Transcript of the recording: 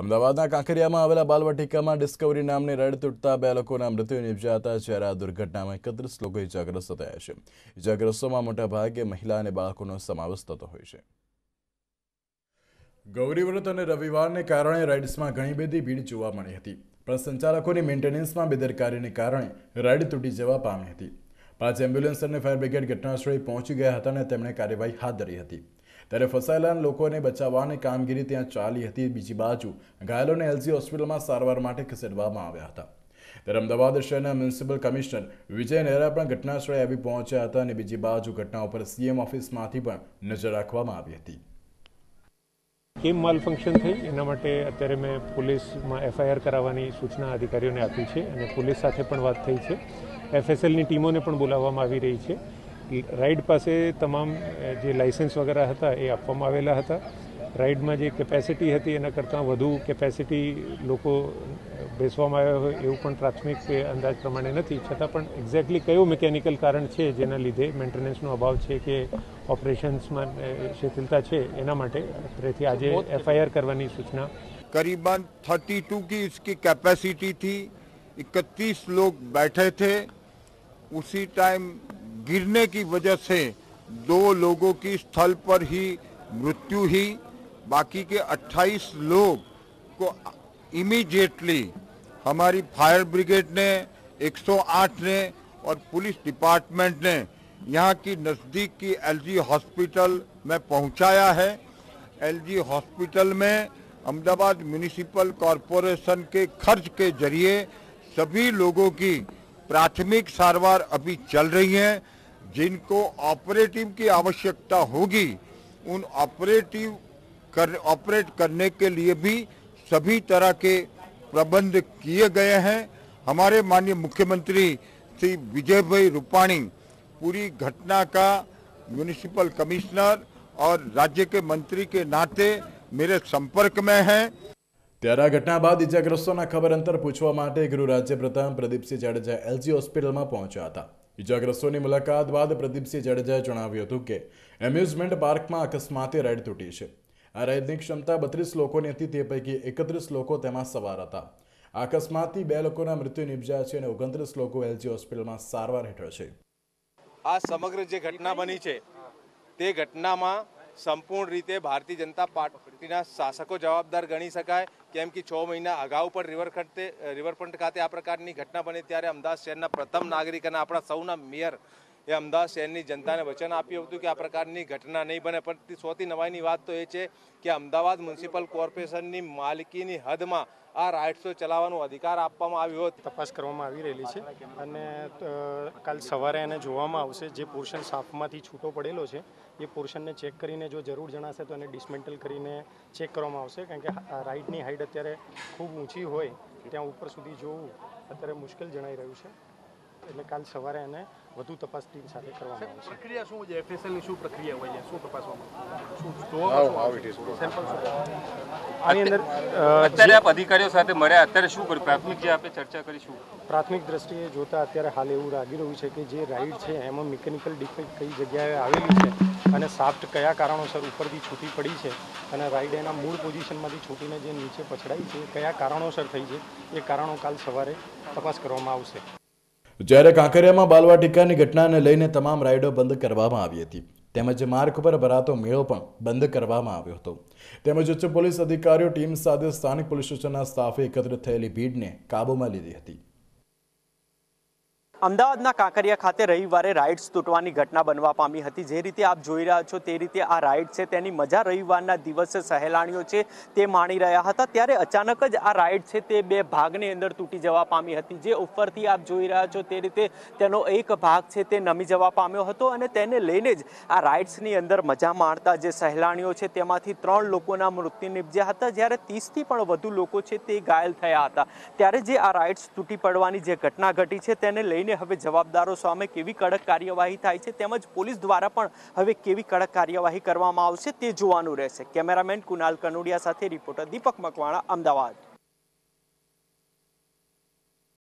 અમદાવાદના કાંકરિયામાં આવેલા બાલવાટિકામાં ડિસ્કવરી નામની રેડ તૂટતા બે લોકોના મૃત્યુ નિપજ્યા હતા જ્યારે આ દુર્ઘટનામાં એકત્રીસ લોકો ઇજાગ્રસ્ત થયા છે ઇજાગ્રસ્તોમાં મોટાભાગે મહિલા અને બાળકોનો સમાવેશ થતો હોય છે ગૌરીવ્રત અને રવિવારને કારણે રાઇડ્સમાં ઘણી બધી ભીડ જોવા મળી હતી પણ સંચાલકોની મેન્ટેનન્સમાં બેદરકારીને કારણે રાઇડ તૂટી જવા પામી હતી પાંચ એમ્બ્યુલન્સ અને ફાયર બ્રિગેડ ઘટનાસ્થળે પહોંચી ગયા હતા અને તેમણે કાર્યવાહી હાથ ધરી હતી ત્યારે ફસાયેલા લોકોને બચાવવાની કામગીરી ત્યાં ચાલી હતી બીજી બાજુ ઘાયલોને એલજી હોસ્પિટલમાં સારવાર માટે ખસેડવામાં આવ્યા હતા ત્યારે અમદાવાદ શહેરના મ્યુનિસિપલ કમિશનર વિજય નહેરા પણ ઘટના ઘટનાસ્થળે આવી પહોંચ્યા હતા અને બીજી બાજુ ઘટના ઉપર સીએમ ઓફિસમાંથી પણ નજર રાખવામાં આવી હતી કેમ માલ ફંક્શન થઈ એના માટે અત્યારે મેં પોલીસમાં એફઆઈઆર કરાવવાની સૂચના અધિકારીઓને આપી છે અને પોલીસ સાથે પણ વાત થઈ છે એફએસએલની ટીમોને પણ બોલાવવામાં આવી રહી છે રાઇડ પાસે તમામ જે લાઇસન્સ વગેરે હતા એ આપવામાં આવેલા હતા રાઇડમાં જે કેપેસિટી હતી એના કરતાં વધુ કેપેસિટી લોકો બેસવામાં આવ્યા હોય એવું પણ પ્રાથમિક અંદાજ પ્રમાણે નથી છતાં પણ એક્ઝેક્ટલી કયું મિકેનિકલ કારણ છે જેના લીધે મેન્ટેનન્સનો અભાવ છે કે ઓપરેશન્સમાં શિથિલતા છે એના માટે તેથી આજે એફઆઈઆર કરવાની સૂચના કરીબન થર્ટી ટુ की इसकी कैपेसिटी थी इकतीस लोग बैठे थे उसी टाइम गिरने की वजह से दो लोगों की स्थल पर ही मृत्यु ही बाकी के 28 लोग को इमीडिएटली हमारी फायर ब्रिगेड ने 108 ने और पुलिस डिपार्टमेंट ने यहाँ की नज़दीक की एलजी हॉस्पिटल में पहुँचाया है एलजी हॉस्पिटल में अहमदाबाद म्यूनिसिपल कॉरपोरेशन के खर्च के जरिए सभी लोगों की प्राथमिक सारवार अभी चल रही है जिनको ऑपरेटिव की आवश्यकता होगी उन ऑपरेटिव कर ऑपरेट करने के लिए भी सभी तरह के प्रबंध किए गए हैं हमारे माननीय मुख्यमंत्री श्री विजय भाई रूपाणी पूरी घटना का म्यूनिसिपल कमिश्नर और राज्य के मंत्री के नाते मेरे संपर्क में हैं घटना बाद इजाग्रस्तों खबर अंतर पूछवा गृह राज्य માટે प्रदीप सिंह जाडेजा एलजी हॉस्पिटल में पहुंचा था ઇજાગ્રસ્તોની મુલાકાત બાદ પ્રદીપસિંહ જાડેજાએ જણાવ્યું હતું કે એમ્યુઝમેન્ટ પાર્કમાં અકસ્માતે રાઇડ તૂટી છે આ રાઇડની ક્ષમતા બત્રીસ લોકોની હતી તે પૈકી એકત્રીસ લોકો તેમાં સવાર હતા અકસ્માતથી બે લોકોના મૃત્યુ નિપજ્યા છે અને ઓગણત્રીસ લોકો એલજી હોસ્પિટલમાં સારવાર હેઠળ છે આ સમગ્ર જે ઘટના બની છે તે ઘટનામાં સંપૂર્ણ રીતે ભારતીય જનતા પાર્ટીના શાસકો જવાબદાર ગણી શકાય કેમ કે છ મહિના અગાઉ પણ રિવરફ્રન્ટે રિવરફ્રન્ટ ખાતે આ પ્રકારની ઘટના બની ત્યારે અમદાવાદ શહેરના પ્રથમ નાગરિક અને આપણા સૌના મેયર એ અમદાવાદ શહેરની જનતાને વચન આપ્યું હતું કે આ પ્રકારની ઘટના નહીં બને પણ સૌથી નવાઈની વાત તો એ છે કે અમદાવાદ મ્યુનિસિપલ કોર્પોરેશનની માલિકીની હદમાં આ રાઇડ્સો ચલાવવાનો અધિકાર આપવામાં આવ્યો હોત તપાસ કરવામાં આવી રહેલી છે અને કાલ સવારે એને જોવામાં આવશે જે પોર્શન સાફમાંથી છૂટો પડેલો છે એ પોર્શનને ચેક કરીને જો જરૂર જણાશે તો એને ડિસમેન્ટલ કરીને ચેક કરવામાં આવશે કારણ કે રાઇટની હાઇટ અત્યારે ખૂબ ઊંચી હોય ત્યાં ઉપર સુધી જોવું અત્યારે મુશ્કેલ જણાઈ રહ્યું છે એટલે કાલ સવારે એને વધુ તપાસ ટીમ સાથે કરવામાં આવશે પ્રક્રિયા શું છે એફએસએલની શું પ્રક્રિયા હોય છે શું તપાસવામાં આની અંદર અત્યારે આપ અધિકારીઓ સાથે મળ્યા અત્યારે શું કર્યું પ્રાથમિક જે આપણે ચર્ચા કરીશું પ્રાથમિક દ્રષ્ટિએ જોતા અત્યારે હાલ એવું લાગી રહ્યું છે કે જે રાઈડ છે એમાં મિકેનિકલ ડિફેક્ટ કઈ જગ્યાએ આવેલી છે અને સાફ્ટ કયા કારણોસર ઉપરથી છૂટી પડી છે અને રાઈડ એના મૂળ પોઝિશનમાંથી છૂટીને જે નીચે પછડાઈ છે કયા કારણોસર થઈ છે એ કારણો કાલ સવારે તપાસ કરવામાં આવશે જ્યારે કાંકરિયામાં બાલવા ટીકાની ઘટનાને લઈને તમામ રાઇડો બંધ કરવામાં આવી હતી તેમજ માર્ગ પર ભરાતો મેળો પણ બંધ કરવામાં આવ્યો હતો તેમજ ઉચ્ચ પોલીસ અધિકારીઓ ટીમ સાથે સ્થાનિક પોલીસ સ્ટેશનના સ્ટાફે એકત્ર થયેલી ભીડને કાબૂમાં લીધી હતી અમદાવાદના કાંકરિયા ખાતે રવિવારે રાઇડ્સ તૂટવાની ઘટના બનવા પામી હતી જે રીતે આપ જોઈ રહ્યા છો તે રીતે આ રાઇડ છે તેની મજા રવિવારના દિવસે સહેલાણીઓ છે તે માણી રહ્યા હતા ત્યારે અચાનક જ આ રાઇડ છે તે બે ભાગની અંદર તૂટી જવા પામી હતી જે ઉપરથી આપ જોઈ રહ્યા છો તે રીતે તેનો એક ભાગ છે તે નમી જવા પામ્યો હતો અને તેને લઈને જ આ રાઇડ્સની અંદર મજા માણતા જે સહેલાણીઓ છે તેમાંથી ત્રણ લોકોના મૃત્યુ નિપજ્યા હતા જ્યારે ત્રીસથી પણ વધુ લોકો છે તે ઘાયલ થયા હતા ત્યારે જે આ રાઇડ્સ તૂટી પડવાની જે ઘટના ઘટી છે તેને લઈને હવે જવાબદારો સામે કેવી કડક કાર્યવાહી થાય છે તેમજ પોલીસ દ્વારા પણ હવે કેવી કડક કાર્યવાહી કરવામાં આવશે તે જોવાનું રહેશે કેમેરામેન કુનાલ કનોડિયા સાથે રિપોર્ટર દીપક મકવાણા અમદાવાદ